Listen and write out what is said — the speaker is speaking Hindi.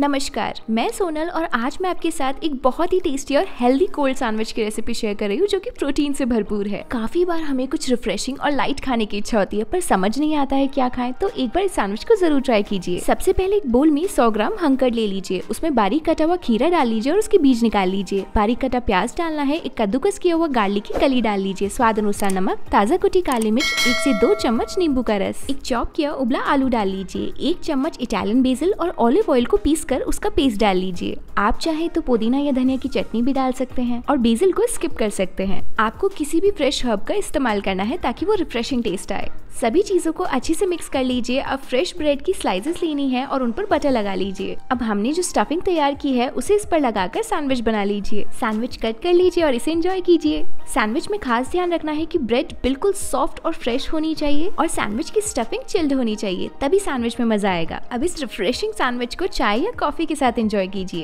नमस्कार मैं सोनल और आज मैं आपके साथ एक बहुत ही टेस्टी और हेल्दी कोल्ड सैंडविच की रेसिपी शेयर कर रही हूँ जो कि प्रोटीन से भरपूर है काफी बार हमें कुछ रिफ्रेशिंग और लाइट खाने की इच्छा होती है पर समझ नहीं आता है क्या खाएं तो एक बार इस सैंडविच को जरूर ट्राई कीजिए सबसे पहले एक बोल में सौ ग्राम हंकड़ ले लीजिए उसमें बारीक कटा हुआ खीरा डाल लीजिए और उसके बीज निकाल लीजिए बारीक कटा प्याज डालना है एक कद्दूकस किया हुआ गार्लिक की कली डाल लीजिए स्वाद अनुसार नमक ताजा कुटी काली मिर्च एक से दो चम्मच नींबू का रस एक चौक किया उबला आलू डाल लीजिए एक चम्मच इटालियन बेजल और ऑलिव ऑयल को पीस पीस कर उसका पेस्ट डाल लीजिए आप चाहे तो पुदीना या धनिया की चटनी भी डाल सकते हैं और बेजिल को स्किप कर सकते हैं आपको किसी भी फ्रेश हर्ब का इस्तेमाल करना है ताकि वो रिफ्रेशिंग टेस्ट आए सभी चीजों को अच्छे से मिक्स कर लीजिए अब फ्रेश ब्रेड की स्लाइसेस लेनी है और उन पर बटर लगा लीजिए अब हमने जो स्टफिंग तैयार की है उसे इस पर लगाकर सैंडविच बना लीजिए सैंडविच कट कर लीजिए और इसे एंजॉय कीजिए सैंडविच में खास ध्यान रखना है कि ब्रेड बिल्कुल सॉफ्ट और फ्रेश होनी चाहिए और सैंडविच की स्टफिंग चिल्ड होनी चाहिए तभी सैंडविच में मजा आएगा अब इस रिफ्रेशिंग सैंडविच को चाय या कॉफी के साथ एंजॉय कीजिए